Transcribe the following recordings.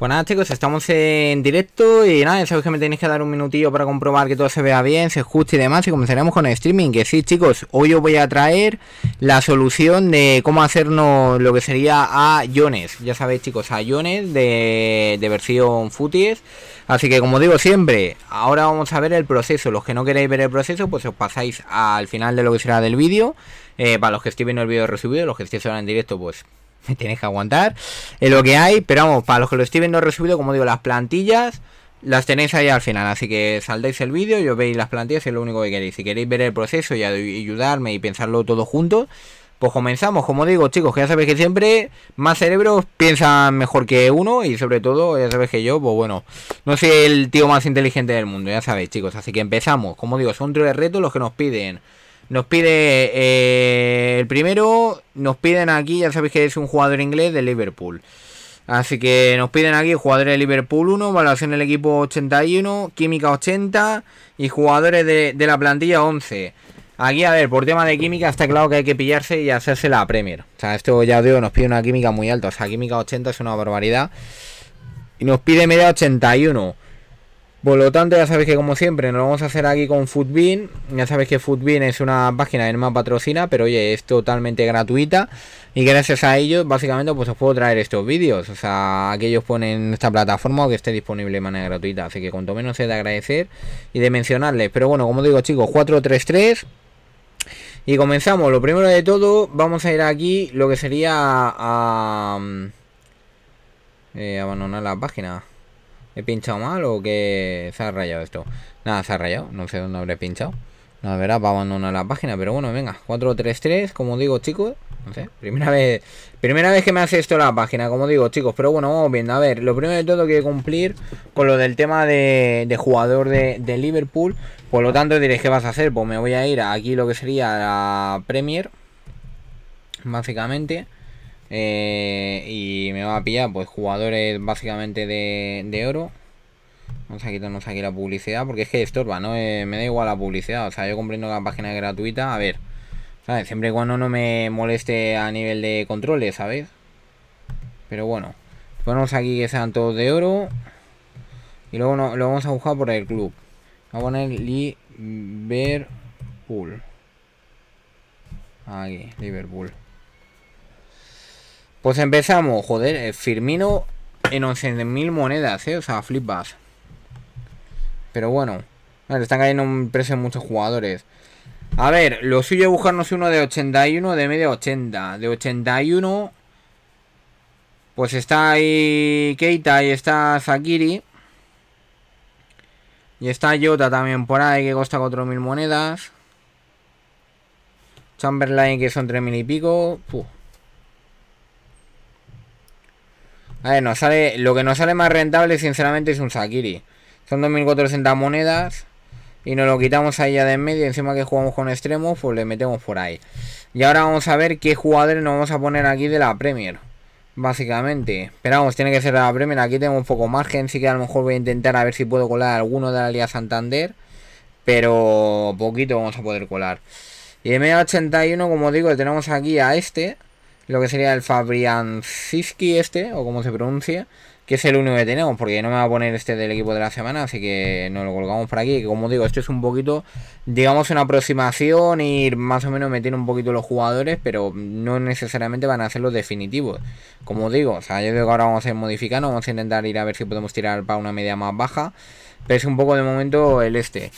Pues nada chicos, estamos en directo y nada, ya sabéis que me tenéis que dar un minutillo para comprobar que todo se vea bien, se ajuste y demás y comenzaremos con el streaming, que sí chicos, hoy os voy a traer la solución de cómo hacernos lo que sería a Jones, ya sabéis chicos, a Jones de, versión footies, así que como digo siempre, ahora vamos a ver el proceso, los que no queréis ver el proceso pues os pasáis al final de lo que será del vídeo, eh, para los que estéis viendo el vídeo recibido, los que estéis ahora en directo pues me tenéis que aguantar. Es lo que hay, pero vamos, para los que lo no he recibido, como digo, las plantillas las tenéis ahí al final, así que saldáis el vídeo yo os veis las plantillas, es lo único que queréis. Si queréis ver el proceso y ayudarme y pensarlo todo juntos, pues comenzamos. Como digo, chicos, que ya sabéis que siempre más cerebros piensan mejor que uno y sobre todo, ya sabéis que yo, pues bueno, no soy el tío más inteligente del mundo, ya sabéis, chicos. Así que empezamos. Como digo, son tres retos los que nos piden. Nos pide eh, el primero, nos piden aquí, ya sabéis que es un jugador inglés de Liverpool. Así que nos piden aquí jugadores de Liverpool 1, valoración del equipo 81, química 80 y jugadores de, de la plantilla 11. Aquí, a ver, por tema de química está claro que hay que pillarse y hacerse la Premier. O sea, esto ya os digo, nos pide una química muy alta. O sea, química 80 es una barbaridad. Y nos pide media 81. Por lo tanto, ya sabéis que como siempre nos vamos a hacer aquí con Foodbean. Ya sabéis que Foodbean es una página que no patrocina, pero oye, es totalmente gratuita. Y gracias a ellos, básicamente, pues os puedo traer estos vídeos. O sea, que ellos ponen esta plataforma o que esté disponible de manera gratuita. Así que cuanto menos es de agradecer y de mencionarles. Pero bueno, como digo chicos, 433. Y comenzamos. Lo primero de todo, vamos a ir aquí lo que sería a eh, abandonar la página pinchado mal o que se ha rayado esto? Nada, se ha rayado, no sé dónde habré pinchado. La verdad, para abandonar la página, pero bueno, venga, 433, como digo, chicos. No sé, primera vez, primera vez que me hace esto la página, como digo, chicos. Pero bueno, vamos viendo. A ver, lo primero de todo que cumplir con lo del tema de, jugador de, Liverpool. Por lo tanto, diréis, que vas a hacer? Pues me voy a ir aquí lo que sería la Premier, básicamente. Eh, y me va a pillar pues jugadores básicamente de, oro. Vamos a quitarnos aquí la publicidad porque es que estorba, ¿no? Eh, me da igual la publicidad. O sea, yo comprendo que la página gratuita. A ver, Siempre y cuando no me moleste a nivel de controles, ¿sabes? Pero bueno, ponemos aquí que sean todos de oro. Y luego no, lo vamos a buscar por el club. Vamos a poner Liverpool. Aquí, Liverpool. Pues empezamos, joder, eh, Firmino en 11.000 monedas, ¿eh? O sea, flipas. Pero bueno, están cayendo un precio muchos jugadores. A ver, lo suyo es buscarnos uno de 81, de medio 80. De 81, pues está ahí Keita y está Sakiri. Y está Jota también por ahí, que cuesta 4.000 monedas. Chamberlain, que son 3.000 y pico. A ver, sale, lo que nos sale más rentable, sinceramente, es un Sakiri. Son 2.400 monedas. Y nos lo quitamos ahí ya de en medio. Encima que jugamos con extremos, pues le metemos por ahí. Y ahora vamos a ver qué jugadores nos vamos a poner aquí de la Premier. Básicamente. Esperamos, tiene que ser la Premier. Aquí tengo un poco margen. así que a lo mejor voy a intentar a ver si puedo colar alguno de la Liga Santander. Pero poquito vamos a poder colar. Y en medio 81, como digo, tenemos aquí a este lo que sería el Fabrián Siski este, o como se pronuncia, que es el único que tenemos, porque no me va a poner este del equipo de la semana, así que nos lo colgamos por aquí, que como digo, esto es un poquito, digamos, una aproximación, e ir más o menos metiendo un poquito los jugadores, pero no necesariamente van a ser los definitivos. Como digo, sea, yo digo que ahora vamos a ir modificando, vamos a intentar ir a ver si podemos tirar para una media más baja, Pese es un poco de momento el este.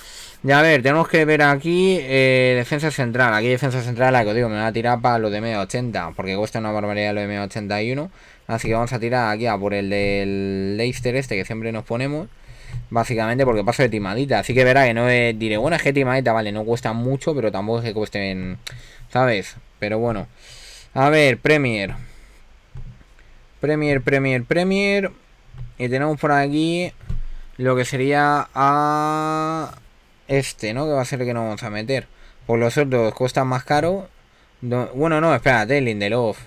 Ya a ver, tenemos que ver aquí eh, defensa central. Aquí defensa central, la que os digo, me va a tirar para los de media 80. Porque cuesta una barbaridad lo de m 81. Así que vamos a tirar aquí a por el del Leicester este que siempre nos ponemos. Básicamente porque paso de timadita. Así que verá que no es, diré, bueno, es que timadita, vale, no cuesta mucho, pero tampoco es que cuesten, ¿sabes? Pero bueno. A ver, Premier. Premier, Premier, Premier. Y tenemos por aquí lo que sería a este, ¿no? Que va a ser el que nos vamos a meter. Por los otros cuesta más caro. bueno, no, espérate, Lindelof.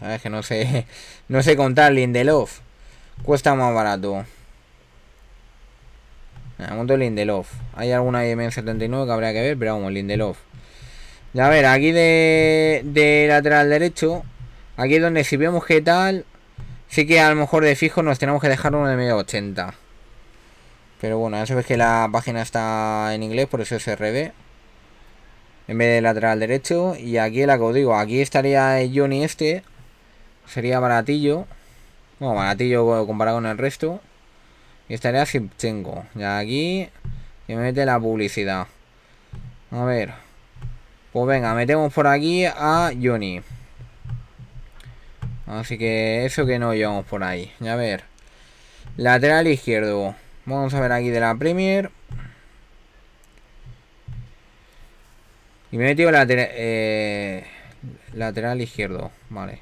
Sabes que no sé, no sé contar Lindelof. Cuesta más barato. Monto Lindelof. Hay alguna m 79 que habría que ver, pero vamos, Lindelof. Ya a ver, aquí de, de lateral derecho. Aquí es donde si vemos qué tal. Sí que a lo mejor de fijo nos tenemos que dejar uno de medio 80. Pero bueno, ya ve que la página está en inglés, por eso se RB. En vez de lateral derecho. Y aquí el digo, aquí estaría Johnny este. Sería baratillo. Bueno, baratillo comparado con el resto. Y estaría tengo Ya aquí. Que me mete la publicidad. A ver. Pues venga, metemos por aquí a Johnny. Así que eso que no llevamos por ahí. A ver. Lateral izquierdo. Vamos a ver aquí de la Premier. Y me he metido lateral, eh, lateral izquierdo. Vale.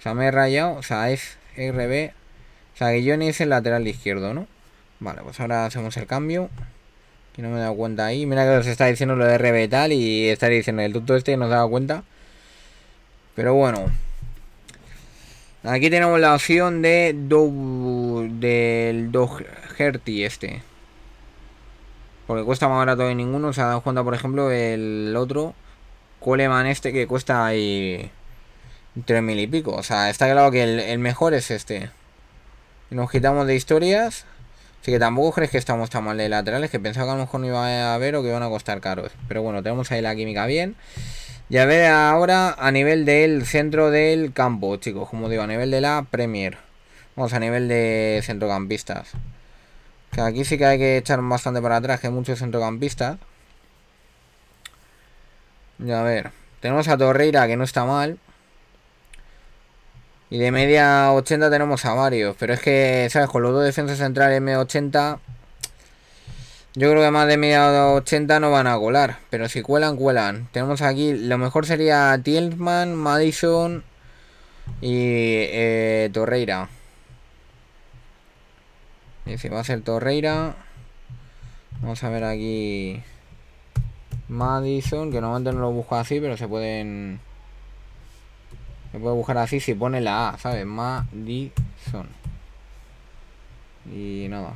O sea, me he rayado. O sea, es RB. O sea, que ni es el lateral izquierdo, ¿no? Vale, pues ahora hacemos el cambio. Que no me he dado cuenta ahí. Mira que se está diciendo lo de RB y tal. Y está diciendo el tuto este no se da cuenta. Pero bueno. Aquí tenemos la opción de... Do, del... Do, Herty este. Porque cuesta más barato que ninguno. se sea, dado cuenta, por ejemplo, el otro Coleman este que cuesta ahí... mil y pico. O sea, está claro que el, mejor es este. Nos quitamos de historias. Así que tampoco crees que estamos tan mal de laterales, que pensaba que a lo mejor no iba a haber o que iban a costar caros. Pero bueno, tenemos ahí la química bien. Ya ve ahora a nivel del centro del campo, chicos. Como digo, a nivel de la Premier. Vamos a nivel de centrocampistas aquí sí que hay que echar bastante para atrás, que hay muchos centrocampistas. a ver, tenemos a Torreira, que no está mal. Y de media 80 tenemos a varios. Pero es que, ¿sabes? Con los dos defensas centrales M80... Yo creo que más de media 80 no van a colar. Pero si cuelan, cuelan. Tenemos aquí... Lo mejor sería Tielman, Madison y eh, Torreira y si va a ser Torreira. Vamos a ver aquí. Madison, que normalmente no lo busco así, pero se pueden. Se puede buscar así si pone la A, ¿sabes? Madison. Y nada.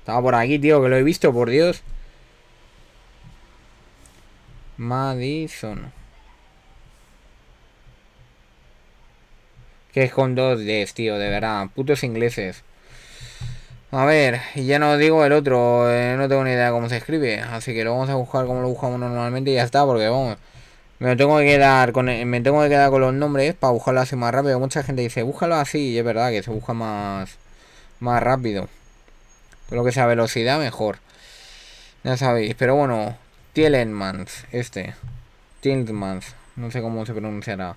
Estaba por aquí, tío, que lo he visto, por Dios. Madison. Que es con dos D's, tío, de verdad. Putos ingleses. A ver, y ya no digo el otro, eh, no tengo ni idea cómo se escribe, así que lo vamos a buscar como lo buscamos normalmente y ya está, porque vamos, me tengo que quedar con eh, me tengo que quedar con los nombres para buscarlo así más rápido. Mucha gente dice, búscalo así, y es verdad que se busca más más rápido. lo que sea velocidad mejor. Ya sabéis, pero bueno, Tielenmans, este. Tielenmans, no sé cómo se pronunciará.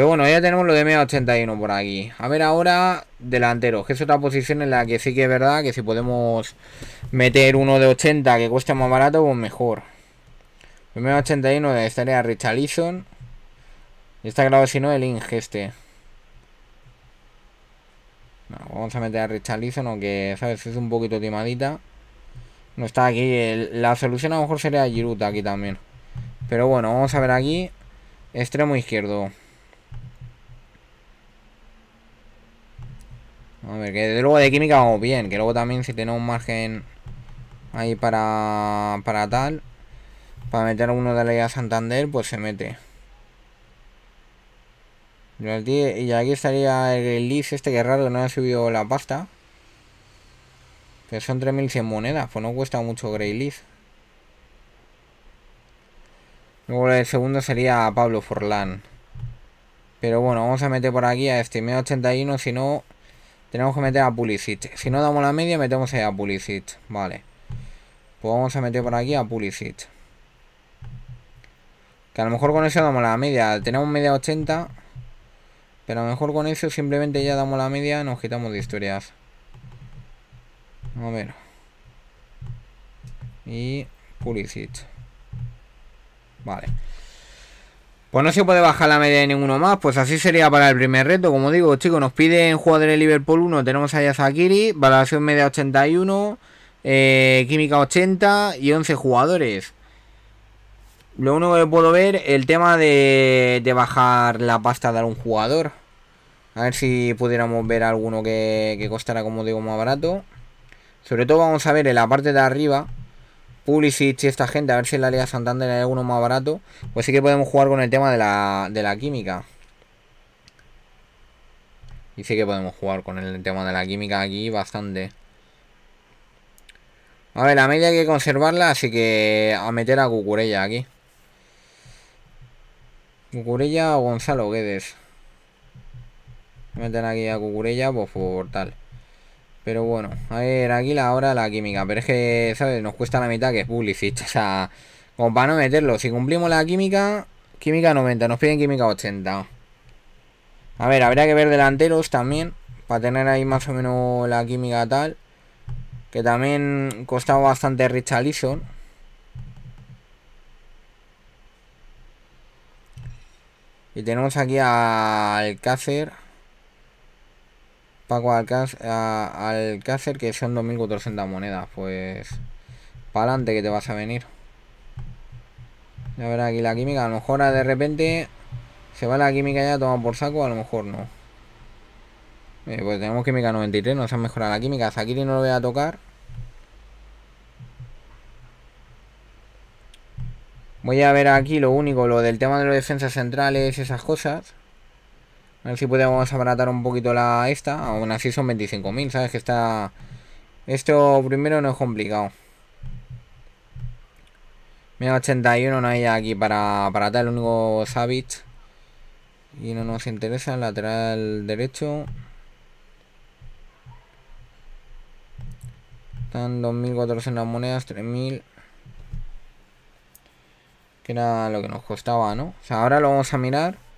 Pero bueno, ya tenemos lo de media 81 por aquí. A ver ahora delantero. que es otra posición en la que sí que es verdad que si podemos meter uno de 80 que cueste más barato, pues mejor. m 81 estaría Richarlison. Y está claro si no el ingeste. vamos a meter a Richarlison, aunque sabes, es un poquito timadita. No está aquí. la solución a lo mejor sería Giruta aquí también. Pero bueno, vamos a ver aquí. Extremo izquierdo. A ver, que luego de química vamos bien. Que luego también si tenemos un margen ahí para, para tal. Para meter uno de la a Santander, pues se mete. Y aquí estaría el Liz este que raro no ha subido la pasta. Que son 3100 monedas, pues no cuesta mucho Grey Leaf. Luego el segundo sería Pablo Forlan Pero bueno, vamos a meter por aquí a este 81 si no... Tenemos que meter a Pulisic. Si no damos la media, metemos a Pulisic. Vale. Pues vamos a meter por aquí a Pulisic. Que a lo mejor con eso damos la media. Tenemos media 80. Pero a lo mejor con eso simplemente ya damos la media. Nos quitamos de historias. A ver. Y Pulisic. Vale. Pues no se puede bajar la media de ninguno más, pues así sería para el primer reto. Como digo, chicos, nos piden jugadores de Liverpool 1, tenemos a Zakiri, valoración media 81, eh, química 80 y 11 jugadores. Lo único que puedo ver, el tema de, bajar la pasta de algún jugador. A ver si pudiéramos ver alguno que, que costara, como digo, más barato. Sobre todo vamos a ver en la parte de arriba, Pulisic y esta gente, a ver si en la Liga Santander hay alguno más barato. Pues sí que podemos jugar con el tema de la, química. Y sí que podemos jugar con el tema de la química aquí bastante. A ver, la media hay que conservarla, así que a meter a Cucurella aquí. Cucurella o Gonzalo Guedes. Meter aquí a Cucurella, pues por tal. Pero bueno, a ver, aquí la hora la química. Pero es que, ¿sabes? Nos cuesta la mitad que es publicista O sea, como para no meterlo. Si cumplimos la química, química 90. Nos piden química 80. A ver, habría que ver delanteros también. Para tener ahí más o menos la química tal. Que también costaba bastante Richalison. Y tenemos aquí al Cácer. Paco Alcácer, que son 2.400 monedas. Pues para adelante que te vas a venir. A ver aquí la química. A lo mejor de repente se va la química ya toma por saco. A lo mejor no. Eh, pues tenemos química 93. Nos han mejorado la química. aquí no lo voy a tocar. Voy a ver aquí lo único, lo del tema de los defensas centrales, esas cosas. A ver si podemos abaratar un poquito la esta. Aún así son 25.000, ¿sabes? Que está... Esto primero no es complicado. Mira, 81 no hay aquí para, para tal, el único Savage. Y no nos interesa el lateral derecho. Están 2.400 monedas, 3.000. Que era lo que nos costaba, ¿no? O sea, ahora lo vamos a mirar.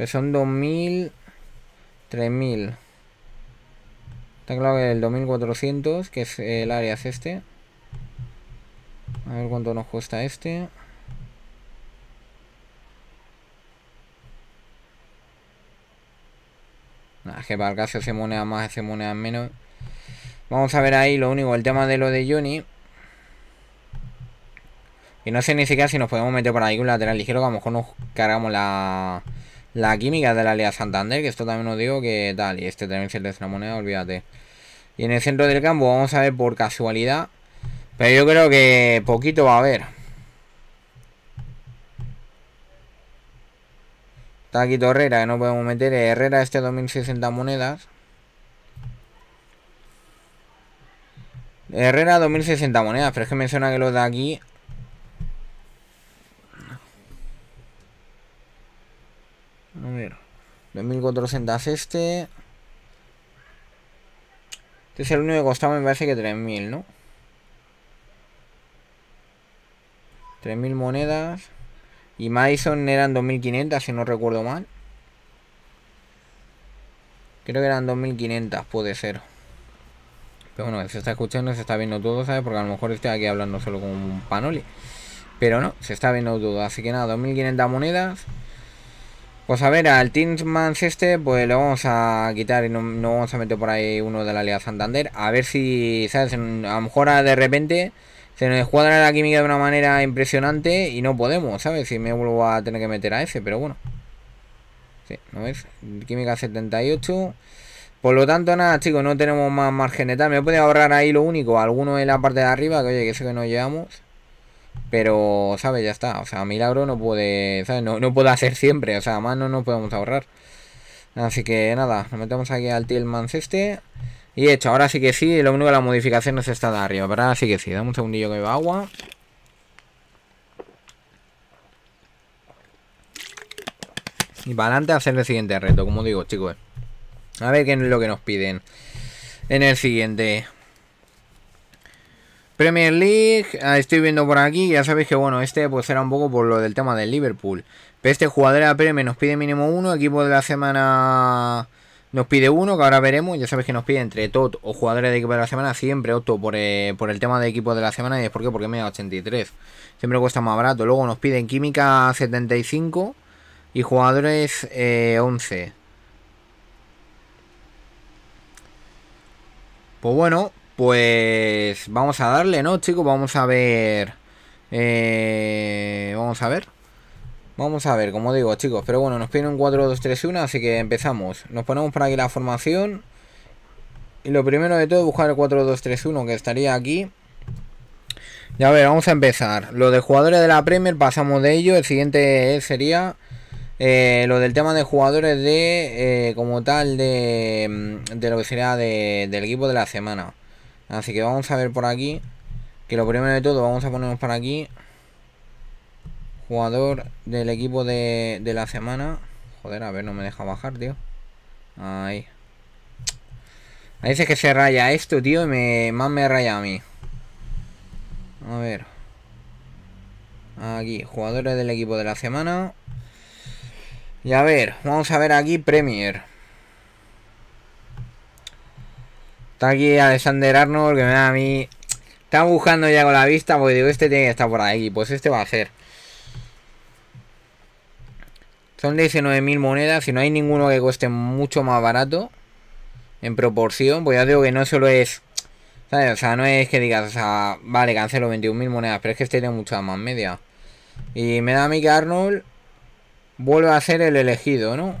Que son 2000, 3000. Está claro que el 2400, que es el área es este. A ver cuánto nos cuesta este. Es que para el caso se moneda más, se moneda menos. Vamos a ver ahí lo único, el tema de lo de Johnny. Y no sé ni siquiera si nos podemos meter por ahí un lateral ligero, que a lo mejor nos cargamos la, la química de la Liga Santander, que esto también os digo que tal. Y este también el de una moneda, olvídate. Y en el centro del campo vamos a ver por casualidad. Pero yo creo que poquito va a haber. Está aquí Torrera, que no podemos meter. Herrera este 2060 monedas. Herrera 2060 monedas, pero es que menciona que los de aquí 2400 este. Este es el único que costaba, me parece que 3000, ¿no? 3000 monedas. Y Mason eran 2500, si no recuerdo mal. Creo que eran 2500, puede ser. Pero bueno, se está escuchando, se está viendo todo, ¿sabes? Porque a lo mejor estoy aquí hablando solo con un panoli. Pero no, se está viendo todo. Así que nada, 2500 monedas. Pues a ver, al Teamsmans este, pues lo vamos a quitar y no, vamos a meter por ahí uno de la Liga Santander. A ver si, ¿sabes? A lo mejor de repente se nos cuadra la química de una manera impresionante y no podemos, ¿sabes? Si me vuelvo a tener que meter a ese, pero bueno. Sí, ¿no ves? Química 78. Por lo tanto, nada, chicos, no tenemos más margen de tal. Me puede ahorrar ahí lo único, alguno en la parte de arriba, que oye, que sé que nos llevamos. Pero, ¿sabes? Ya está. O sea, Milagro no puede, ¿sabes? No, no puede hacer siempre. O sea, más no nos podemos ahorrar. Así que nada, nos metemos aquí al Tillmans este. Y hecho, ahora sí que sí, lo único que la modificación es está de arriba, pero ahora sí que sí. Dame un segundillo que va agua. Y para adelante a hacer el siguiente reto, como digo, chicos. A ver qué es lo que nos piden en el siguiente. Premier League, ah, estoy viendo por aquí, ya sabéis que bueno, este pues era un poco por lo del tema del Liverpool. Pero este jugador de la Premier nos pide mínimo uno, equipo de la semana nos pide uno, que ahora veremos, ya sabéis que nos pide entre tot o jugadores de equipo de la semana, siempre opto por, eh, el tema de equipo de la semana y es por qué, porque me da 83, siempre cuesta más barato. Luego nos piden química 75 y jugadores 11. Eh, pues bueno, pues vamos a darle, ¿no, chicos? Vamos a ver... Eh, vamos a ver. Vamos a ver, como digo, chicos. Pero bueno, nos piden un 4-2-3-1, así que empezamos. Nos ponemos por aquí la formación. Y lo primero de todo, buscar el 4-2-3-1 que estaría aquí. Ya a ver, vamos a empezar. Lo de jugadores de la Premier, pasamos de ello. El siguiente sería eh, lo del tema de jugadores de, eh, como tal, mm, de, lo que sería del equipo de la semana. Así que vamos a ver por aquí. Que lo primero de todo, vamos a ponernos por aquí. Jugador del equipo de, la semana. Joder, a ver, no me deja bajar, tío. Ahí. A veces que se raya esto, tío, me, más me raya a mí. A ver. Aquí, jugadores del equipo de la semana. Y a ver, vamos a ver aquí Premier. Está aquí Alexander Arnold, que me da a mí... está buscando ya con la vista, porque digo, este tiene que estar por aquí. Pues este va a ser. Son 19.000 monedas y no hay ninguno que cueste mucho más barato. En proporción, pues ya digo que no solo es... O sea, no es que digas, vale, cancelo 21.000 monedas, pero es que este tiene mucha más media. Y me da a mí que Arnold vuelve a ser el elegido, ¿no?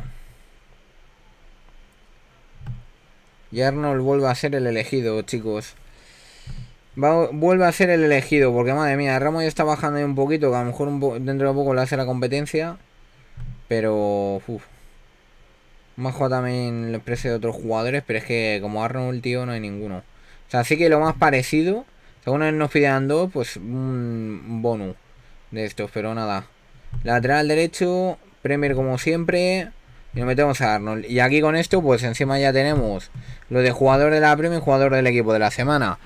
Y Arnold vuelve a ser el elegido, chicos. vuelve a ser el elegido, porque madre mía, Ramos ya está bajando un poquito, que a lo mejor dentro de poco le hace la competencia. Pero... Uf. Más también el precio de otros jugadores, pero es que como Arnold, tío, no hay ninguno. O sea, sí que lo más parecido, según él nos pidan dos, pues un bonus de estos, pero nada. Lateral derecho, Premier como siempre. Y nos metemos a Arnold. Y aquí con esto, pues encima ya tenemos lo de jugador de la primera y jugador del equipo de la semana.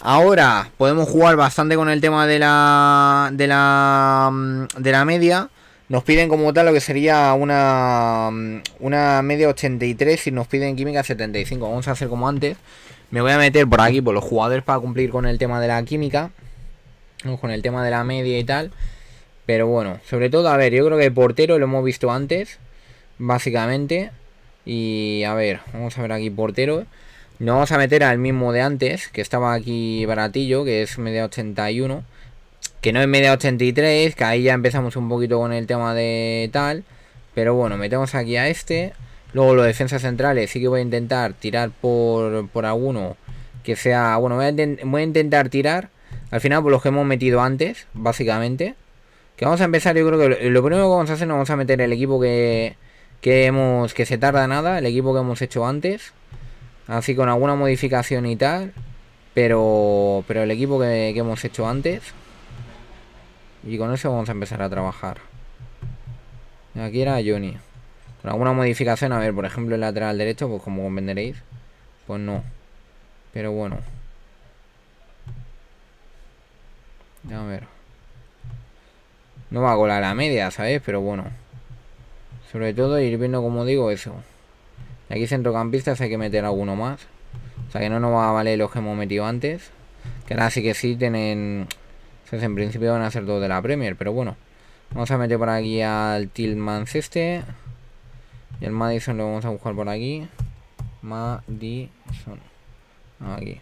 Ahora podemos jugar bastante con el tema de la, de la, mm, de la media. Nos piden como tal lo que sería una, mm, una media 83 y nos piden química 75. Vamos a hacer como antes. Me voy a meter por aquí por los jugadores para cumplir con el tema de la química. Con el tema de la media y tal. Pero bueno, sobre todo, a ver, yo creo que el portero lo hemos visto antes básicamente. Y a ver, vamos a ver aquí portero. No vamos a meter al mismo de antes, que estaba aquí baratillo, que es media 81. Que no es media 83, que ahí ya empezamos un poquito con el tema de tal. Pero bueno, metemos aquí a este. Luego los defensas centrales sí que voy a intentar tirar por, por alguno que sea... Bueno, voy a, intentar tirar al final por los que hemos metido antes, básicamente. Que vamos a empezar, yo creo que lo, lo primero que vamos a hacer, nos vamos a meter el equipo que que hemos que se tarda nada, el equipo que hemos hecho antes. Así con alguna modificación y tal. Pero, pero el equipo que, hemos hecho antes. Y con eso vamos a empezar a trabajar. Aquí era Johnny. Con alguna modificación, a ver, por ejemplo, el lateral derecho, pues como comprenderéis, pues no. Pero bueno. A ver. No va a colar a media, ¿sabes? Pero bueno. Sobre todo ir viendo, como digo, eso. Aquí centrocampistas hay que meter alguno más. O sea que no nos va a valer los que hemos metido antes. Que ahora sí que sí tienen... Entonces en principio van a ser dos de la Premier, pero bueno. Vamos a meter por aquí al Tilman este. Y el Madison lo vamos a buscar por aquí. Madison. Aquí.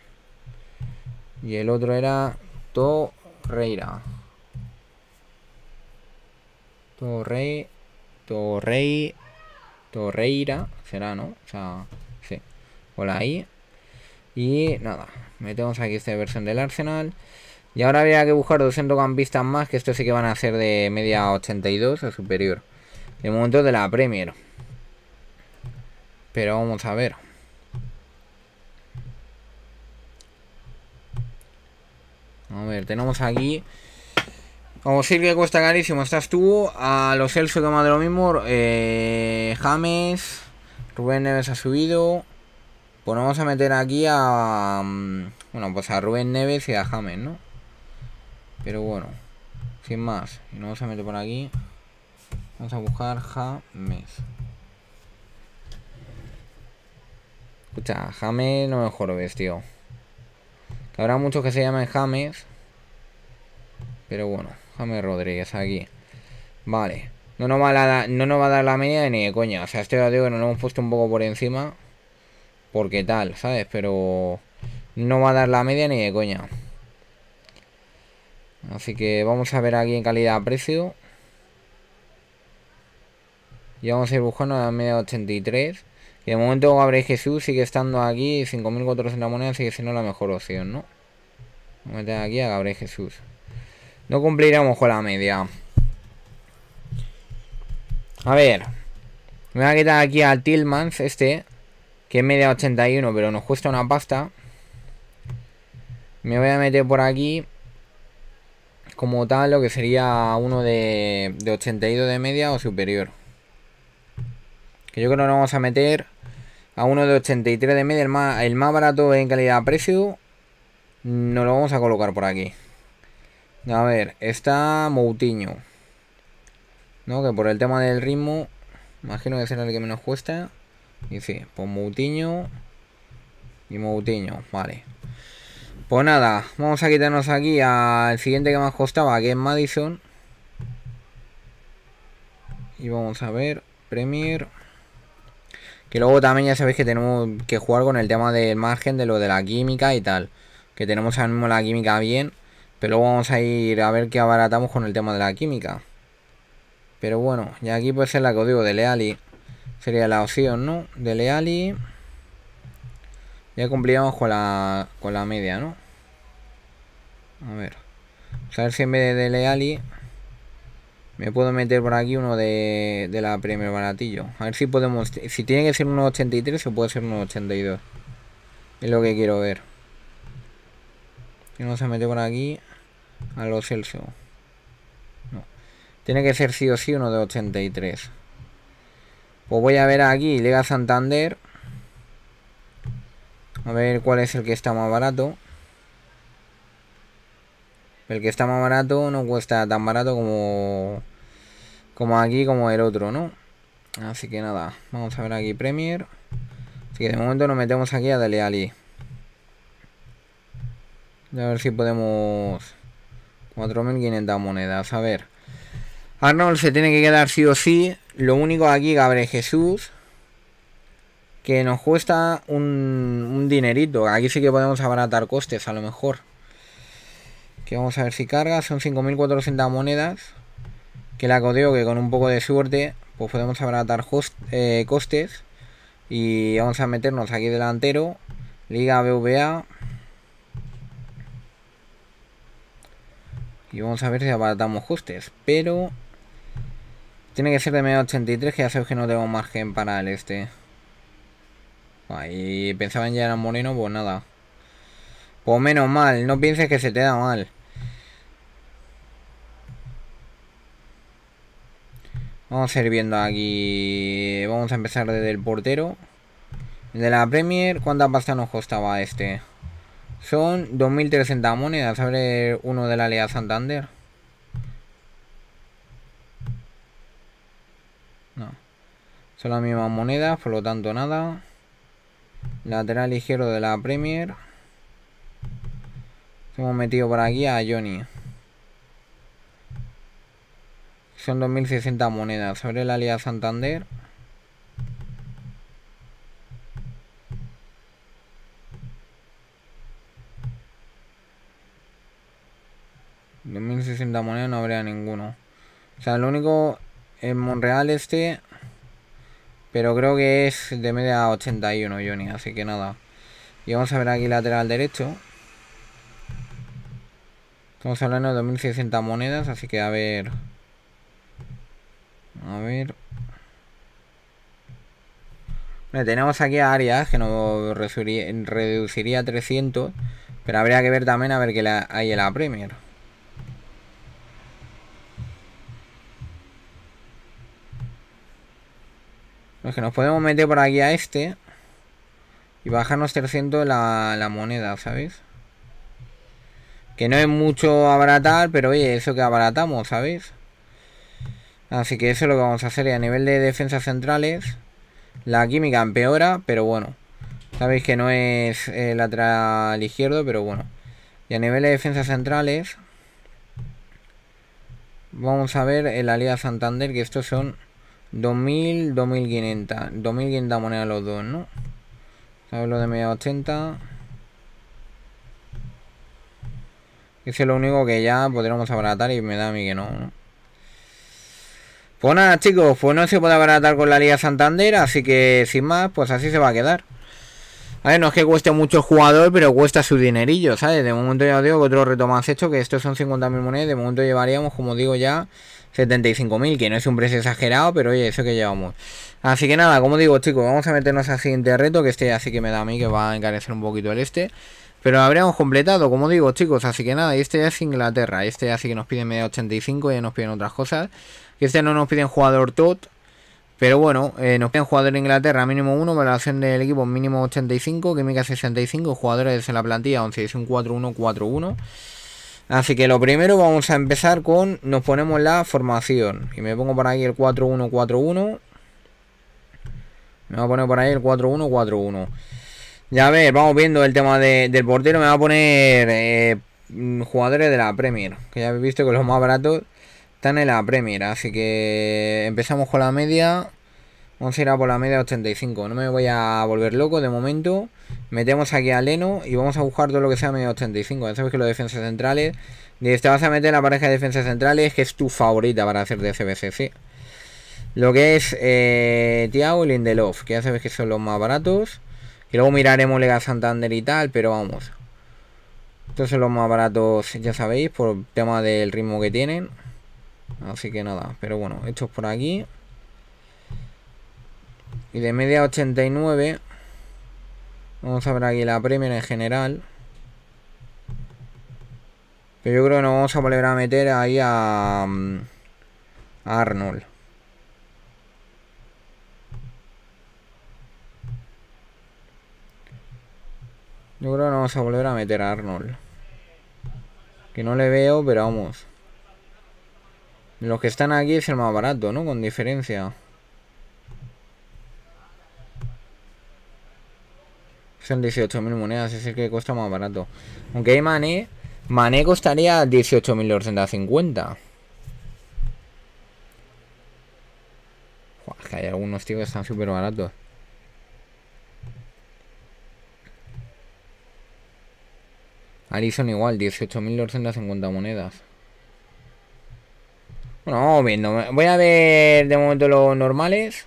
Y el otro era Torreira. Torreira. Torrey, Torreira, será, ¿no? O sea, sí. Hola. ahí. Y nada, metemos aquí esta versión del Arsenal. Y ahora habría que buscar 200 campistas más, que estos sí que van a ser de media 82 o superior. el momento de la Premier. Pero vamos a ver. A ver, tenemos aquí como Silvia cuesta carísimo, estás tú. A los elso que más de lo mismo. Eh, James. Rubén Neves ha subido. Pues vamos a meter aquí a... Mm, bueno, pues a Rubén Neves y a James, ¿no? Pero bueno. Sin más. Y nos vamos a meter por aquí. Vamos a buscar James. Escucha, James no me jorobes, tío. Que habrá muchos que se llamen James. Pero bueno. James Rodríguez aquí. Vale. No nos, va a no nos va a dar la media ni de coña. O sea, este digo que nos hemos puesto un poco por encima. Porque tal, ¿sabes? Pero no va a dar la media ni de coña. Así que vamos a ver aquí en calidad-precio. Y vamos a ir buscando a la media 83. Y de momento Gabriel Jesús sigue estando aquí. 5.400 monedas sigue siendo la mejor opción, ¿no? Vamos a meter aquí a Gabriel Jesús. No cumpliremos con la media. A ver. Me voy a quitar aquí al Tillmans este. Que es media 81, pero nos cuesta una pasta. Me voy a meter por aquí. Como tal, lo que sería uno de, 82 de media o superior. Que yo creo que nos vamos a meter a uno de 83 de media. El más, el más barato en calidad-precio. Nos lo vamos a colocar por aquí. A ver, está Moutinho. ¿No? Que por el tema del ritmo, imagino que será el que menos cuesta. Y sí, pues Moutinho y Moutinho, vale. Pues nada, vamos a quitarnos aquí al siguiente que más costaba, que es Madison. Y vamos a ver, Premier. Que luego también ya sabéis que tenemos que jugar con el tema del margen de lo de la química y tal. Que tenemos ahora mismo la química bien. Pero vamos a ir a ver qué abaratamos con el tema de la química. Pero bueno, ya aquí puede ser la que os digo de Leali. Sería la opción, ¿no? De Leali. Ya cumplíamos con la, con la media, ¿no? A ver. a ver si en vez de Leali me puedo meter por aquí uno de, la Premier Baratillo. A ver si podemos... Si tiene que ser 83 o puede ser 82 Es lo que quiero ver. Y no se mete por aquí a los Celsius. No. Tiene que ser sí o sí uno de 83. Pues voy a ver aquí Liga Santander. A ver cuál es el que está más barato. El que está más barato no cuesta tan barato como, como aquí, como el otro, ¿no? Así que nada, vamos a ver aquí Premier. Así que de momento nos metemos aquí a Dele Ali. A ver si podemos... 4.500 monedas. A ver. Arnold se tiene que quedar sí o sí. Lo único aquí Gabriel Jesús. Que nos cuesta un, un dinerito. Aquí sí que podemos abaratar costes a lo mejor. Que vamos a ver si carga. Son 5.400 monedas. Que la codeo que con un poco de suerte. Pues podemos abaratar eh, costes. Y vamos a meternos aquí delantero. Liga BVA. Y vamos a ver si abatamos ajustes Pero tiene que ser de menos 83, que ya sabes que no tengo margen para el este. Ahí pensaban llegar a moreno, pues nada. Pues menos mal, no pienses que se te da mal. Vamos a ir viendo aquí. Vamos a empezar desde el portero. De la Premier, cuánta pasta nos costaba este? Son 2.300 monedas. Abre uno de la Lea Santander. No. Son las mismas monedas, por lo tanto nada. Lateral ligero de la Premier. hemos metido por aquí a Johnny. Son 2.060 monedas. Sobre la Liga Santander. 2600 monedas no habría ninguno. O sea, lo único en Monreal este. Pero creo que es de media 81, Johnny. Así que nada. Y vamos a ver aquí lateral derecho. Estamos hablando de 2600 monedas, así que a ver. A ver. tenemos aquí a Arias, que nos reduciría, 300. Pero habría que ver también a ver que hay en la Premier. es que nos podemos meter por aquí a este. Y bajarnos 300 la, la moneda, ¿sabéis? Que no es mucho abaratar, pero oye, eso que abaratamos, ¿sabéis? Así que eso es lo que vamos a hacer. Y a nivel de defensas centrales, la química empeora, pero bueno. Sabéis que no es el eh, lateral izquierdo, pero bueno. Y a nivel de defensas centrales, vamos a ver el Liga Santander, que estos son 2000, 2500. 2500 monedas los dos, ¿no? ¿Sabes lo de media 80? ese es lo único que ya podríamos abaratar y me da a mí que no, ¿no? Pues nada, chicos, pues no se puede abaratar con la Liga Santander, así que sin más, pues así se va a quedar. A ver, no es que cueste mucho el jugador, pero cuesta su dinerillo, ¿sabes? De momento ya os digo que otro reto más hecho, que estos son 50.000 monedas, de momento llevaríamos, como digo ya, 75.000, que no es un precio exagerado, pero oye, eso que llevamos. Así que nada, como digo, chicos, vamos a meternos al siguiente reto, que este ya sí que me da a mí que va a encarecer un poquito el este. Pero lo habríamos completado, como digo, chicos, así que nada, y este ya es Inglaterra, este ya sí que nos piden media 85, ya nos piden otras cosas. Y este no nos piden jugador tot, pero bueno, eh, nos quedan jugadores de Inglaterra, mínimo 1, valoración del equipo mínimo 85, química 65, jugadores en la plantilla 11, es un 4-1-4-1. Así que lo primero vamos a empezar con, nos ponemos la formación. Y me pongo por ahí el 4-1-4-1. Me voy a poner por ahí el 4-1-4-1. Ya a ver, vamos viendo el tema del portero. Me va a poner eh, mm, jugadores de la Premier. Que ya habéis visto que los más baratos en la Premier, así que empezamos con la media. Vamos a ir a por la media 85. No me voy a volver loco de momento. Metemos aquí a Leno y vamos a buscar todo lo que sea media 85. Ya sabes que los defensas centrales. Te vas a meter la pareja de defensas centrales que es tu favorita para hacer de CBC, Lo que es eh, Tiago y Lindelof, que ya sabes que son los más baratos. Y luego miraremos Lega Santander y tal, pero vamos. Estos son los más baratos, ya sabéis, por tema del ritmo que tienen. Así que nada, pero bueno, esto es por aquí. Y de media 89. Vamos a ver aquí la Premier en general. Pero yo creo que no vamos a volver a meter ahí a, mm, a Arnold. Yo creo que nos vamos a volver a meter a Arnold. Que no le veo, pero vamos. Los que están aquí es el más barato, ¿no? Con diferencia. Son 18.000 monedas, es el que cuesta más barato. Aunque hay mané, mané costaría 18.250. Es que hay algunos tíos que están súper baratos. Alison igual, 18.250 monedas. Bueno, vamos Voy a ver de momento los normales.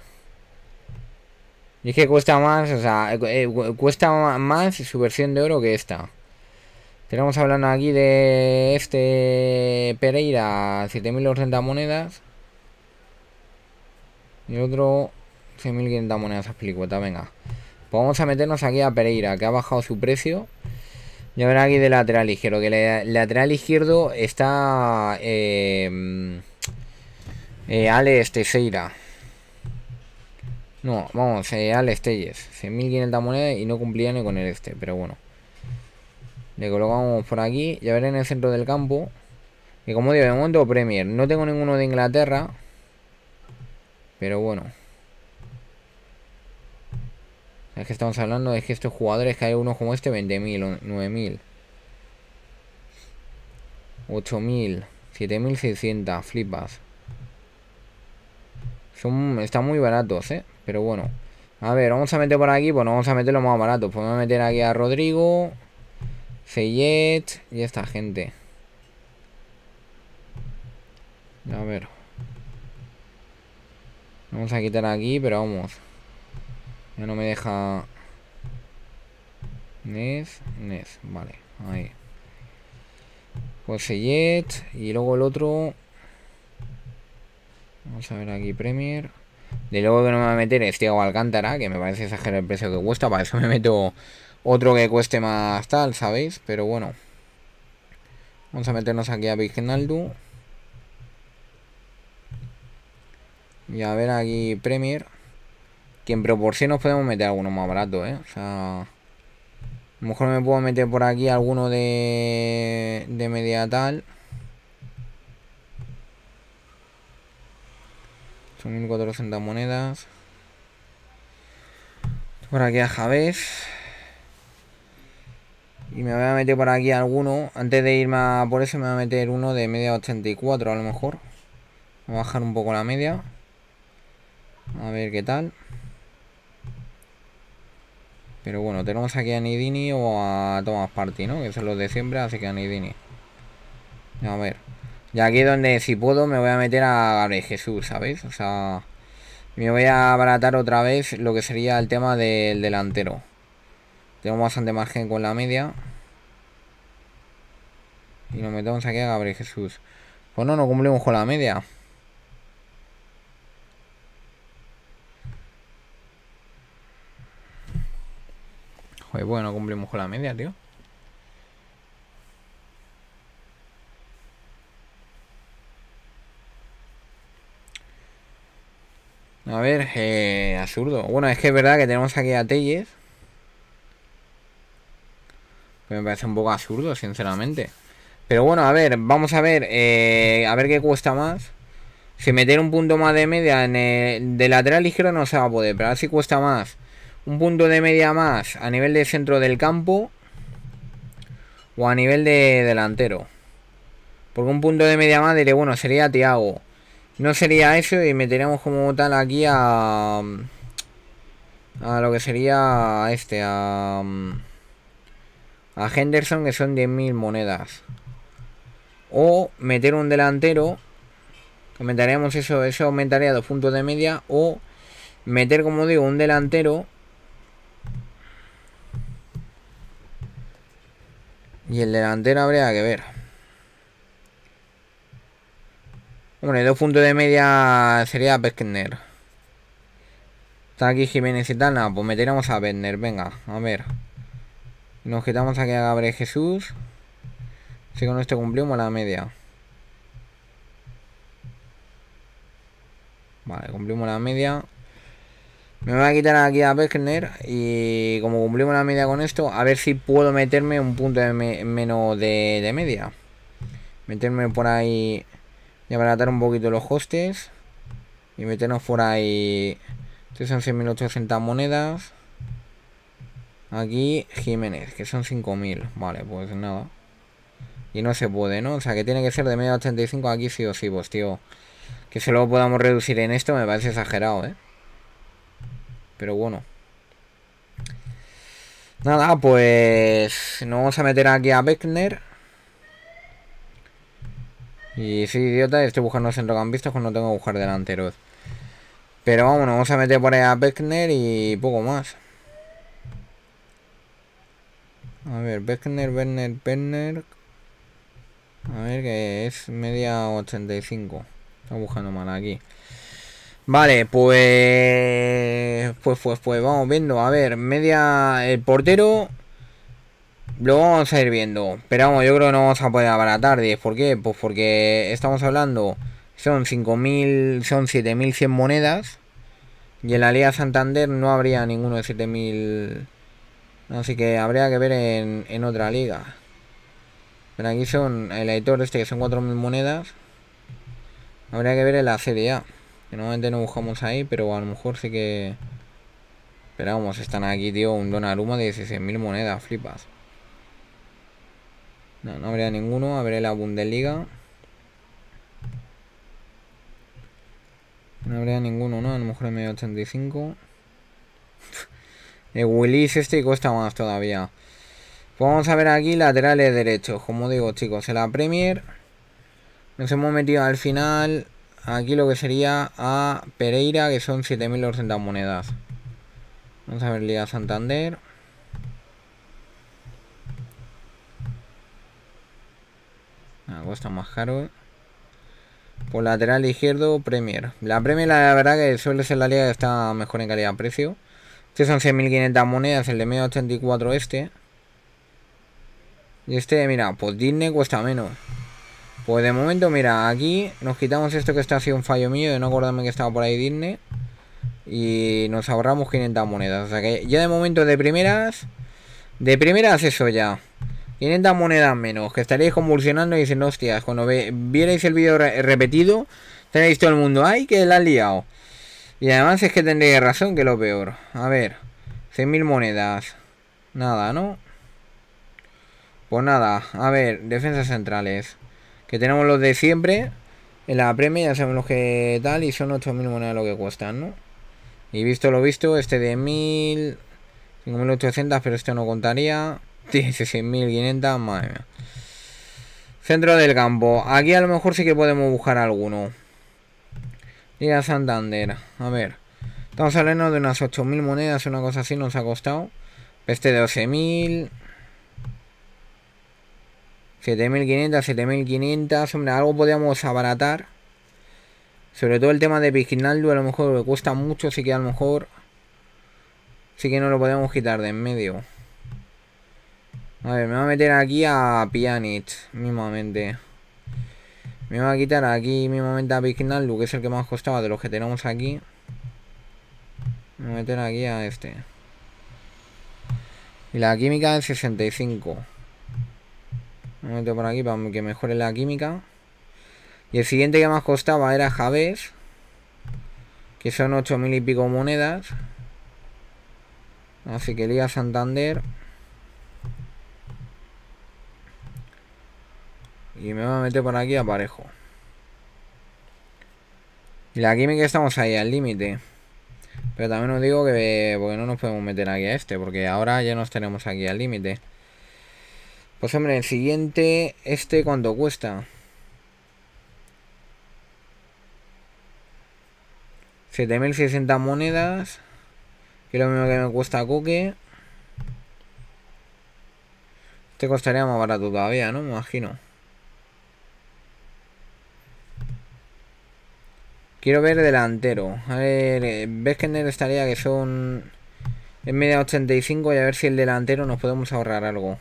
Y es que cuesta más, o sea, eh, eh, cuesta más su versión de oro que esta. Tenemos hablando aquí de este Pereira, 7.080 monedas. Y otro 6.500 monedas a venga. Pues vamos a meternos aquí a Pereira, que ha bajado su precio. Y ahora aquí de lateral izquierdo, que el lateral izquierdo está... Eh, eh, Ale Esteira. No, vamos, eh, Alex Telles. 100.500 monedas y no cumplía ni con el este, pero bueno. Le colocamos por aquí. Ya veré en el centro del campo. Y como digo, de momento Premier. No tengo ninguno de Inglaterra. Pero bueno. Es que estamos hablando de que estos jugadores que hay unos como este, 20.000, 9.000. 8.000, 7.600, flipas. Son, están muy baratos, ¿eh? Pero bueno. A ver, vamos a meter por aquí. Pues no vamos a meter los más barato. Podemos pues meter aquí a Rodrigo, Seyet y esta gente. A ver. Vamos a quitar aquí, pero vamos. Ya no me deja... Nes, Nes, vale, ahí. Pues Seyet y luego el otro... Vamos a ver aquí Premier. De luego que no me va a meter este Thiago Alcántara, que me parece exagerar el precio que cuesta. Para eso me meto otro que cueste más tal, ¿sabéis? Pero bueno. Vamos a meternos aquí a Vignaldu. Y a ver aquí Premier. Que en proporción nos podemos meter alguno más barato, ¿eh? O sea... A lo mejor me puedo meter por aquí alguno de, de media tal. 1400 monedas. Por aquí a Javés. Y me voy a meter por aquí alguno. Antes de irme por eso me voy a meter uno de media 84 a lo mejor. Voy a bajar un poco la media. A ver qué tal. Pero bueno, tenemos aquí a Nidini o a tomás Party, ¿no? Que son los de siempre, así que a Nidini. A ver. Y aquí es donde, si puedo, me voy a meter a Gabriel Jesús, ¿sabéis? O sea, me voy a abaratar otra vez lo que sería el tema del delantero. Tengo bastante margen con la media. Y nos metemos aquí a Gabriel Jesús. Pues no, no cumplimos con la media. Joder, bueno, pues cumplimos con la media, tío. A ver, eh, absurdo. Bueno, es que es verdad que tenemos aquí a Telles. Que me parece un poco absurdo, sinceramente. Pero bueno, a ver, vamos a ver. Eh, a ver qué cuesta más. Si meter un punto más de media en el, de lateral ligero no se va a poder, pero a ver si cuesta más. Un punto de media más a nivel de centro del campo o a nivel de delantero. Porque un punto de media más diré, bueno, sería Tiago. No sería eso y meteríamos como tal aquí a... A lo que sería este, a... A Henderson que son 10.000 monedas. O meter un delantero. Aumentaríamos eso, eso aumentaría dos puntos de media. O meter, como digo, un delantero. Y el delantero habría que ver. Bueno, dos puntos de media sería Beckner. Está aquí Jiménez y tal. pues meteremos a Beckner. Venga, a ver. Nos quitamos aquí a Gabriel Jesús. Si con esto cumplimos la media. Vale, cumplimos la media. Me voy a quitar aquí a Beckner y como cumplimos la media con esto, a ver si puedo meterme un punto de menos de, de, media. Meterme por ahí y abaratar un poquito los hostes. Y meternos por ahí. Estos son 6.800 monedas. Aquí Jiménez, que son 5.000. Vale, pues nada. Y no se puede, ¿no? O sea, que tiene que ser de media 85 aquí sí o sí, pues tío. Que se lo podamos reducir en esto me parece exagerado, ¿eh? Pero bueno. Nada, pues nos vamos a meter aquí a Beckner. Y sí, idiota, estoy buscando centrocampistas cuando tengo que buscar delanteros. Pero vámonos, vamos a meter por ahí a Beckner y poco más. A ver, Beckner, Beckner, Beckner A ver, que es media 85. Está buscando mal aquí. Vale, pues... Pues, pues, pues, vamos viendo. A ver, media... El portero lo vamos a ir viendo. Pero vamos, yo creo que no vamos a poder abaratar tarde ¿Por qué? Pues porque estamos hablando. Son 5.000. Son 7.100 monedas. Y en la Liga Santander no habría ninguno de 7.000. Así que habría que ver en, en otra liga. Pero aquí son. El editor este que son 4.000 monedas. Habría que ver en la CDA. Que normalmente no buscamos ahí. Pero a lo mejor sí que. Esperamos, están aquí, tío. Un Donaruma de 16.000 monedas. Flipas. No, no habría ninguno. ver la Bundesliga. No habría ninguno, ¿no? A lo mejor medio 85 El Willis este cuesta más todavía. Pues vamos a ver aquí laterales derechos. Como digo, chicos, en la Premier. Nos hemos metido al final. Aquí lo que sería a Pereira, que son 7.800 monedas. Vamos a ver Liga Santander. cuesta ah, más caro. Eh. Por lateral izquierdo, Premier. La Premier, la verdad, que suele ser la liga que está mejor en calidad-precio. Este son 6.500 monedas, el de medio 84 este. Y este, mira, pues Disney cuesta menos. Pues de momento, mira, aquí nos quitamos esto que está haciendo un fallo mío de no acordarme que estaba por ahí Disney. Y nos ahorramos 500 monedas. O sea que ya de momento de primeras... De primeras eso ya. 500 monedas menos, que estaréis convulsionando y diciendo, hostias, cuando ve, vierais el vídeo repetido, tenéis todo el mundo, ay, que la ha liado. Y además es que tendréis razón, que lo peor. A ver, 100.000 monedas. Nada, ¿no? Pues nada, a ver, defensas centrales. Que tenemos los de siempre. En la premia ya sabemos los que tal y son 8.000 monedas lo que cuestan, ¿no? Y visto lo visto, este de 1.000, 5.800, pero esto no contaría. 16.500, madre mía. Centro del campo. Aquí a lo mejor sí que podemos buscar alguno. Liga Santander. A ver. Estamos hablando de unas 8.000 monedas, una cosa así nos ha costado. Este de 12.000. 7.500, 7.500. Hombre, algo podríamos abaratar. Sobre todo el tema de Piginaldo, a lo mejor le cuesta mucho, así que a lo mejor... Sí que no lo podemos quitar de en medio. A ver, me voy a meter aquí a Pianit, mismamente. Me voy a quitar aquí mismamente a lo que es el que más costaba de los que tenemos aquí. Me voy a meter aquí a este. Y la química es 65. Me meto por aquí para que mejore la química. Y el siguiente que más costaba era Javés. Que son 8.000 y pico monedas. Así que Liga Santander. Y me voy a meter por aquí aparejo. Y la química estamos ahí al límite. Pero también os digo que porque no nos podemos meter aquí a este, porque ahora ya nos tenemos aquí al límite. Pues hombre, el siguiente, este cuánto cuesta. 7.600 monedas. Y lo mismo que me cuesta Cookie. Este costaría más barato todavía, ¿no? Me imagino. Quiero ver delantero. A ver, el eh, estaría que son en media 85 y a ver si el delantero nos podemos ahorrar algo.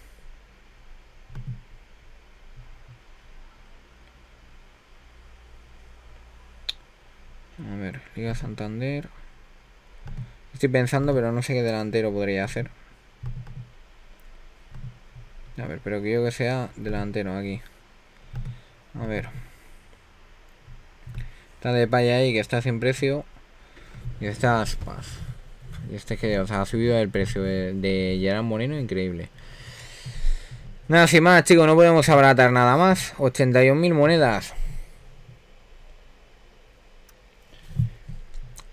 A ver, Liga Santander. Estoy pensando, pero no sé qué delantero podría hacer. A ver, pero quiero que sea delantero aquí. A ver. Está de paya ahí que está sin precio. Y estas, pues, Y este que, o sea, ha subido el precio de, de Gerard Moreno, increíble. Nada, sin más, chicos, no podemos abratar nada más. 81.000 monedas.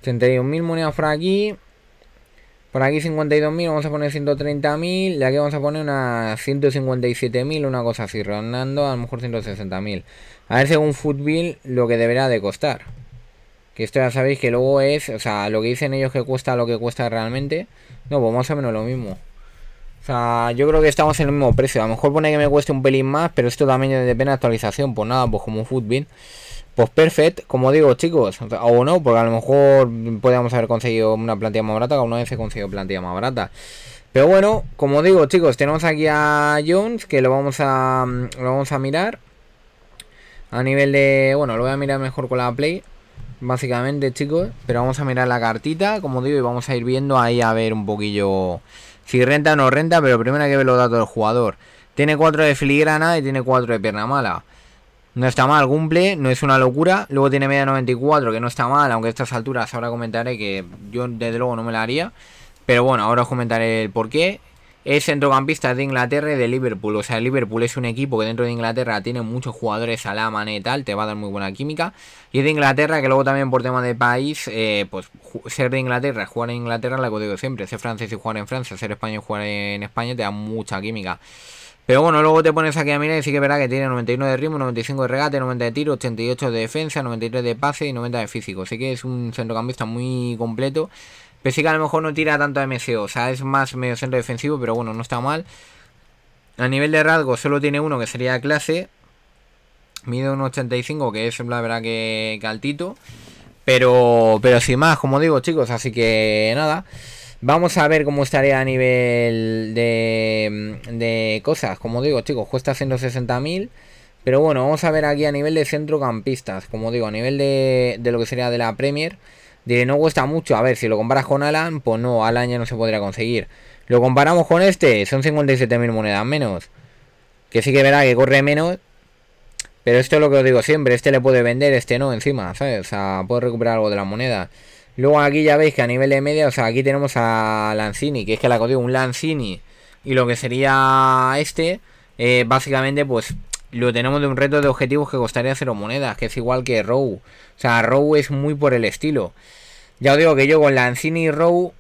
81.000 monedas por aquí. Por aquí 52.000, vamos a poner 130.000. Y aquí vamos a poner unas 157.000, una cosa así, rondando a lo mejor 160.000. A ver según Footbill lo que deberá de costar. Que esto ya sabéis que luego es, o sea, lo que dicen ellos que cuesta lo que cuesta realmente. No, vamos pues más o menos lo mismo. O sea, yo creo que estamos en el mismo precio. A lo mejor pone que me cueste un pelín más, pero esto también depende de actualización. Pues nada, pues como un Footbill. Pues perfect, como digo chicos, o no, porque a lo mejor podríamos haber conseguido una plantilla más barata, que uno vez he conseguido plantilla más barata. Pero bueno, como digo chicos, tenemos aquí a Jones, que lo vamos a, lo vamos a mirar. A nivel de, bueno, lo voy a mirar mejor con la play, básicamente chicos. Pero vamos a mirar la cartita, como digo, y vamos a ir viendo ahí a ver un poquillo si renta o no renta, pero primero hay que ver los datos del jugador. Tiene 4 de filigrana y tiene 4 de pierna mala. No está mal, cumple, no es una locura. Luego tiene media 94, que no está mal, aunque a estas alturas ahora comentaré que yo desde luego no me la haría. Pero bueno, ahora os comentaré el por qué. Es centrocampista de Inglaterra y de Liverpool. O sea, Liverpool es un equipo que dentro de Inglaterra tiene muchos jugadores a la maneta tal, te va a dar muy buena química. Y es de Inglaterra, que luego también por tema de país, eh, pues ser de Inglaterra, jugar en Inglaterra, la que digo siempre, ser francés y jugar en Francia, ser español y jugar en España, te da mucha química. Pero bueno, luego te pones aquí a mirar y sí que verdad que tiene 91 de ritmo, 95 de regate, 90 de tiro, 88 de defensa, 93 de pase y 90 de físico. Así que es un centrocampista muy completo. Pero sí que a lo mejor no tira tanto de MCO, o sea, es más medio centro defensivo, pero bueno, no está mal. A nivel de rasgo solo tiene uno que sería clase. Mide un 85, que es la verdad que, altito. Pero, pero sin más, como digo chicos, así que nada. Vamos a ver cómo estaría a nivel de, cosas. Como digo, chicos, cuesta 160.000. Pero bueno, vamos a ver aquí a nivel de centrocampistas. Como digo, a nivel de, lo que sería de la Premier. Diré, no cuesta mucho. A ver, si lo comparas con Alan, pues no, Alan ya no se podría conseguir. Lo comparamos con este, son 57.000 monedas menos. Que sí que verá que corre menos. Pero esto es lo que os digo siempre, este le puede vender, este no, encima, ¿sabes? O sea, puede recuperar algo de la moneda. Luego aquí ya veis que a nivel de media, o sea, aquí tenemos a Lancini que es que la cogió un Lancini y lo que sería este, eh, básicamente pues lo tenemos de un reto de objetivos que costaría cero monedas, que es igual que Row. O sea, Row es muy por el estilo. Ya os digo que yo con Lancini y Row,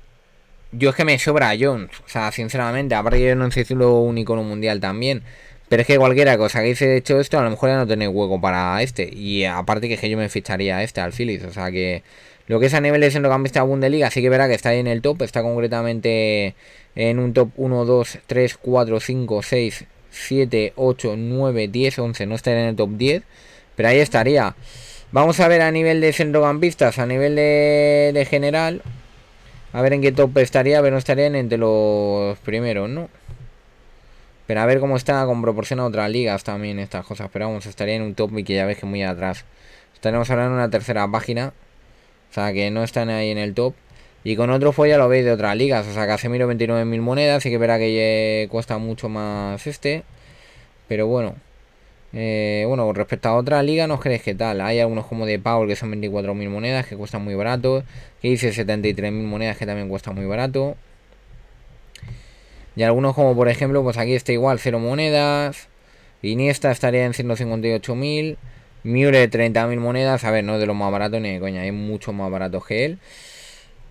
yo es que me sobra Jones. O sea, sinceramente, aparte yo no necesito un icono mundial también. Pero es que cualquiera cosa que hice hecho esto, a lo mejor ya no tenéis hueco para este. Y aparte que, es que yo me ficharía a este, al Phillies. O sea que lo que es a nivel de centrocampista Liga, Así que verá que está ahí en el top. Está concretamente en un top 1, 2, 3, 4, 5, 6, 7, 8, 9, 10, 11. No estaría en el top 10, pero ahí estaría. Vamos a ver a nivel de centrocampistas, a nivel de, general. A ver en qué top estaría, pero no estarían entre los primeros, ¿no? Pero a ver cómo está con proporción a otras ligas también estas cosas. Pero vamos, estaría en un top y que ya ves que muy atrás. Estaremos ahora en una tercera página. O sea, que no están ahí en el top. Y con otros fue, ya lo veis, de otras ligas. O sea, que hace 29.000 monedas. Así que verá que cuesta mucho más este. Pero bueno. Eh, bueno, con respecto a otra liga ¿no os creéis que tal? Hay algunos como de Paul que son 24.000 monedas, que cuestan muy barato. Que dice 73.000 monedas, que también cuesta muy barato. Y algunos como por ejemplo, pues aquí está igual, 0 monedas. Iniesta estaría en 158.000. Miure 30.000 monedas, a ver, no de los más baratos ni de coña, es mucho más barato que él.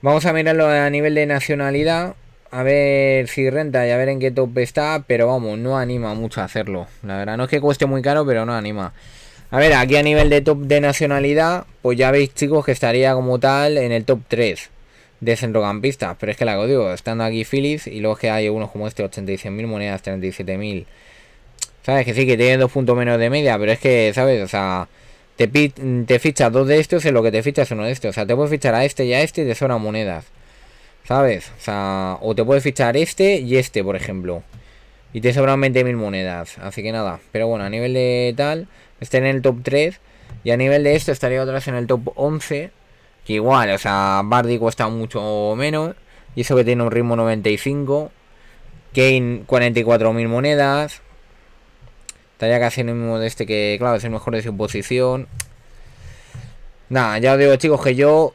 Vamos a mirarlo a nivel de nacionalidad, a ver si renta y a ver en qué top está, pero vamos, no anima mucho a hacerlo. La verdad, no es que cueste muy caro, pero no anima. A ver, aquí a nivel de top de nacionalidad, pues ya veis chicos que estaría como tal en el top 3 de centrocampistas, pero es que la digo, estando aquí Phillips y luego que hay unos como este, 86.000 monedas, 37.000. ¿Sabes? Que sí, que tiene dos puntos menos de media, pero es que, ¿sabes? O sea, te, te fichas dos de estos en lo que te fichas uno de estos. O sea, te puedes fichar a este y a este y te sobran monedas. ¿Sabes? O sea, o te puedes fichar este y este, por ejemplo. Y te sobran 20.000 monedas. Así que nada. Pero bueno, a nivel de tal, está en el top 3. Y a nivel de esto estaría otra vez en el top 11. Que igual, o sea, Bardi cuesta mucho menos. Y eso que tiene un ritmo 95. Kane 44.000 monedas. Estaría casi en el mismo de este que, claro, es el mejor de su posición. Nada, ya os digo, chicos, que yo.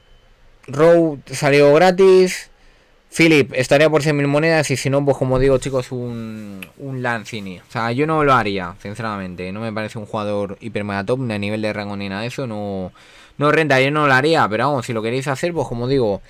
Row salió gratis. Philip estaría por 100.000 monedas y si no, pues como digo, chicos, un, un Lanzini. O sea, yo no lo haría, sinceramente. No me parece un jugador hiper mega top, ni a nivel de rango ni nada de eso. No, no renta, yo no lo haría. Pero vamos, si lo queréis hacer, pues como digo,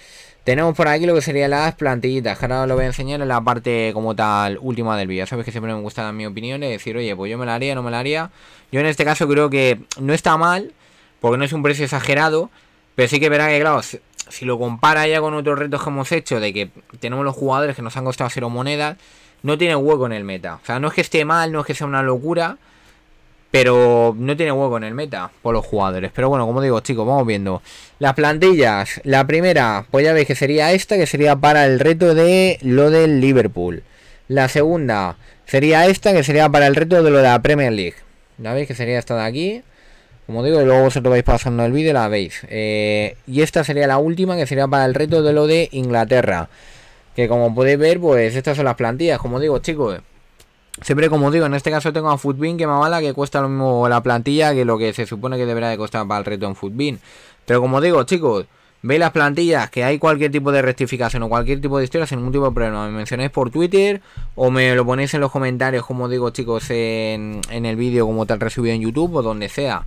tenemos por aquí lo que serían las plantillitas, que ahora os lo voy a enseñar en la parte como tal última del vídeo. Sabes que siempre me gusta dar mi opinión y decir, oye, pues yo me la haría, no me la haría. Yo en este caso creo que no está mal, porque no es un precio exagerado, pero sí que verá que, claro, si, si lo compara ya con otros retos que hemos hecho, de que tenemos los jugadores que nos han costado cero monedas, no tiene hueco en el meta. O sea, no es que esté mal, no es que sea una locura, pero no tiene hueco en el meta por los jugadores. Pero bueno, como digo, chicos, vamos viendo. Las plantillas. La primera, pues ya veis que sería esta, que sería para el reto de lo del Liverpool. La segunda sería esta, que sería para el reto de lo de la Premier League. Ya veis que sería esta de aquí. Como digo, luego vosotros vais pasando el vídeo la veis. Eh, y esta sería la última, que sería para el reto de lo de Inglaterra. Que como podéis ver, pues estas son las plantillas. Como digo, chicos, Siempre, como digo, en este caso tengo a Footbin que me avala que cuesta lo mismo la plantilla que lo que se supone que deberá de costar para el reto en Footbin. Pero como digo, chicos, veis las plantillas, que hay cualquier tipo de rectificación o cualquier tipo de historia sin ningún tipo de problema. Me mencionáis por Twitter o me lo ponéis en los comentarios, como digo, chicos, en, el vídeo como tal recibido en YouTube o donde sea.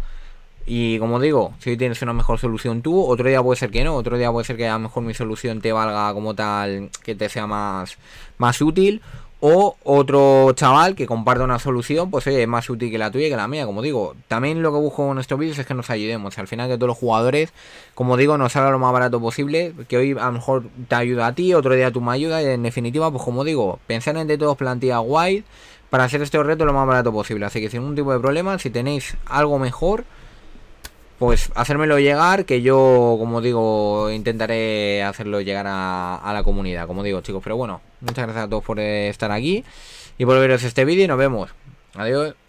Y como digo, si tienes una mejor solución tú, otro día puede ser que no, otro día puede ser que a lo mejor mi solución te valga como tal, que te sea más, más útil. O otro chaval que comparta una solución, pues oye, es más útil que la tuya y que la mía, como digo. También lo que busco en estos vídeos es que nos ayudemos. Al final que todos los jugadores, como digo, nos salga lo más barato posible. Que hoy a lo mejor te ayuda a ti, otro día tú me ayudas. Y en definitiva, pues como digo, pensar de todos plantilla guay para hacer este reto lo más barato posible. Así que sin ningún tipo de problema, si tenéis algo mejor, pues hacérmelo llegar, que yo, como digo, intentaré hacerlo llegar a la comunidad, como digo, chicos. Pero bueno, Muchas gracias a todos por estar aquí y por veros este vídeo y nos vemos. Adiós.